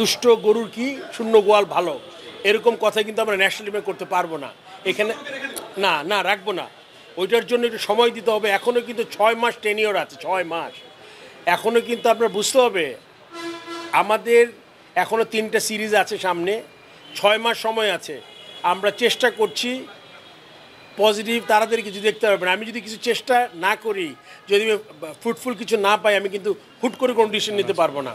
দুষ্ট গরুর কি শূন্য গোয়াল ভালো এরকম কথা কিন্তু আমরা টিমে করতে পারবো না এখানে না না রাখবো না ওইটার জন্য একটু সময় দিতে হবে এখনও কিন্তু ছয় মাস টেনিওর আছে ছয় মাস এখনও কিন্তু আপনার বুঝতে হবে আমাদের এখনও তিনটা সিরিজ আছে সামনে ছয় মাস সময় আছে আমরা চেষ্টা করছি পজিটিভ তাড়াতাড়ি কিছু দেখতে পারবেন আমি যদি কিছু চেষ্টা না করি যদি ফ্রুটফুল কিছু না পাই আমি কিন্তু হুট করে কোনো ডিসিশন নিতে পারবো না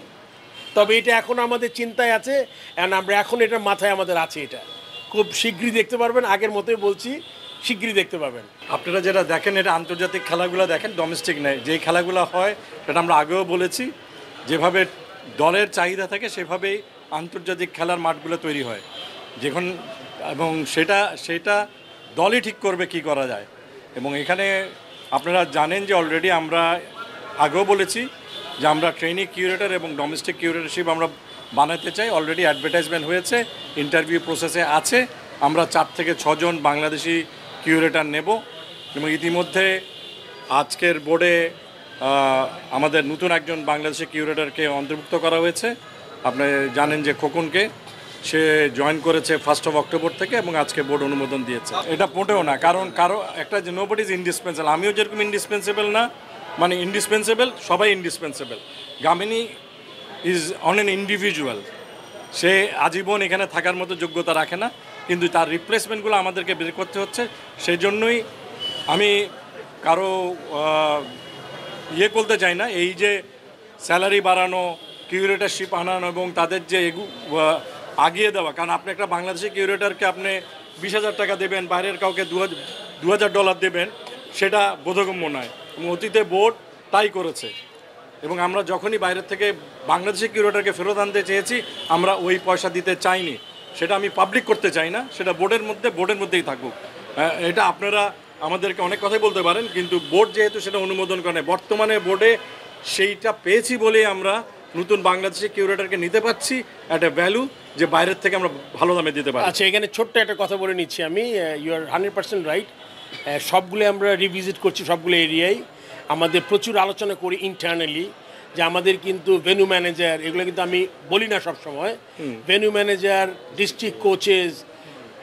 তবে এটা এখন আমাদের চিন্তায় আছে অ্যান্ড আমরা এখন এটা মাথায় আমাদের আছে এটা খুব শীঘ্রই দেখতে পারবেন আগের মতোই বলছি শীঘ্রই দেখতে পাবেন আপনারা যেটা দেখেন এটা আন্তর্জাতিক খেলাগুলো দেখেন ডোমেস্টিক নেই যে খেলাগুলো হয় সেটা আমরা আগেও বলেছি যেভাবে দলের চাহিদা থাকে সেভাবেই আন্তর্জাতিক খেলার মাঠগুলো তৈরি হয় যখন এবং সেটা সেটা দলই ঠিক করবে কি করা যায় এবং এখানে আপনারা জানেন যে অলরেডি আমরা আগেও বলেছি যে আমরা ট্রেনিং কিউরেটার এবং ডোমেস্টিক কিউরেটারশিপ আমরা বানাতে চাই অলরেডি অ্যাডভার্টাইজমেন্ট হয়েছে ইন্টারভিউ প্রসেসে আছে আমরা চার থেকে ছজন বাংলাদেশি কিউরেটার নেব এবং ইতিমধ্যে আজকের বোর্ডে আমাদের নতুন একজন বাংলাদেশি কিউরেটারকে অন্তর্ভুক্ত করা হয়েছে আপনি জানেন যে খোকনকে সে জয়েন করেছে ফার্স্ট অফ অক্টোবর থেকে এবং আজকে বোর্ড অনুমোদন দিয়েছে এটা মোটেও না কারণ কারো একটা যে নোবডি ইজ ইন্ডিসপেন্সেবল আমিও যেরকম ইন্ডিসপেন্সেবল না মানে ইন্ডিসপেন্সেবল সবাই ইন্ডিসপেন্সেবল গামিনী ইজ অন এন ইন্ডিভিজুয়াল সে আজীবন এখানে থাকার মতো যোগ্যতা রাখে না কিন্তু তার রিপ্লেসমেন্টগুলো আমাদেরকে বের করতে হচ্ছে সেই জন্যই আমি কারো ইয়ে করতে চাই না এই যে স্যালারি বাড়ানো কিউরেটারশিপ আনানো এবং তাদের যে এগু আগিয়ে দেওয়া কারণ আপনি একটা বাংলাদেশি কিউরেটারকে আপনি বিশ হাজার টাকা দেবেন বাইরের কাউকে দু হাজার ডলার দেবেন সেটা বোধগম্য নয় এবং অতীতে বোর্ড তাই করেছে এবং আমরা যখনই বাইরের থেকে বাংলাদেশি কিউরেটারকে ফেরত আনতে চেয়েছি আমরা ওই পয়সা দিতে চাইনি সেটা আমি পাবলিক করতে চাই না সেটা বোর্ডের মধ্যে বোর্ডের মধ্যেই থাকুক হ্যাঁ, এটা আপনারা আমাদেরকে অনেক কথাই বলতে পারেন কিন্তু বোর্ড যেহেতু সেটা অনুমোদন করে বর্তমানে বোর্ডে সেইটা পেয়েছি বলেই আমরা নতুন বাংলাদেশি কিউরেটারকে নিতে পাচ্ছি একটা ভ্যালু যে বাইরের থেকে আমরা ভালো দামে দিতে পারি আচ্ছা এখানে ছোট্ট একটা কথা বলে নিচ্ছি আমি you are hundred percent right সবগুলো আমরা রিভিজিট করছি সবগুলো এরিয়ায় আমাদের প্রচুর আলোচনা করি ইন্টারনালি যে আমাদের কিন্তু ভেনু ম্যানেজার এগুলো কিন্তু আমি বলি না সবসময় ভেনু ম্যানেজার ডিস্ট্রিক্ট কোচেস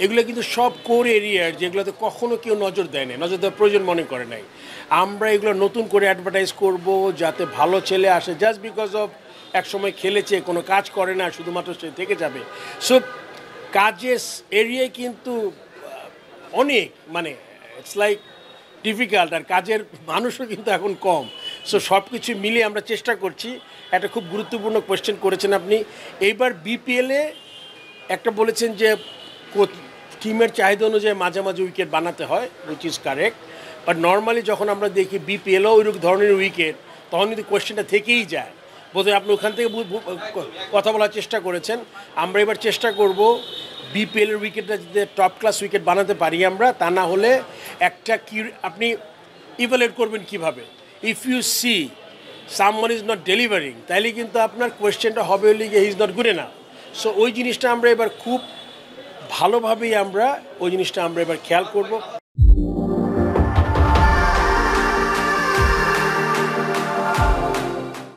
এগুলো কিন্তু সব কোর এরিয়ার যেগুলোতে কখনো কেউ নজর দেয় না নজর দেওয়ার প্রয়োজন মনে করে নাই আমরা এগুলো নতুন করে অ্যাডভার্টাইজ করব যাতে ভালো ছেলে আসে জাস্ট বিকজ অফ একসময় খেলেছে কোনো কাজ করে না শুধুমাত্র সে থেকে যাবে সো কাজের এরিয়ায় কিন্তু অনেক মানে ইটস লাইক ডিফিকাল্ট আর কাজের মানুষও কিন্তু এখন কম সো সব কিছু মিলে আমরা চেষ্টা করছি একটা খুব গুরুত্বপূর্ণ কোয়েশ্চেন করেছেন আপনি এইবার বিপিএলে একটা বলেছেন যে টিমের চাহিদা অনুযায়ী মাঝে মাঝে উইকেট বানাতে হয় which is correct but normally যখন আমরা দেখি বিপিএলও ওইরকম ধরনের উইকেট তখন কিন্তু কোয়েশ্চেনটা থেকেই যায় বোধহয় আপনি ওখান থেকে কথা বলার চেষ্টা করেছেন আমরা এবার চেষ্টা করব বিপিএলের উইকেটটা যদি টপ ক্লাস উইকেট বানাতে পারি আমরা তা না হলে একটা কি আপনি ইভালুয়েট করবেন কিভাবে if you see someone is not delivering তাইলে কিন্তু আপনার কোয়েশ্চেনটা হবে হলে হি ইজ নট গুড না সো ওই জিনিসটা আমরা এবার খুব ভালোভাবেই আমরা ওই জিনিসটা আমরা এবার খেয়াল করব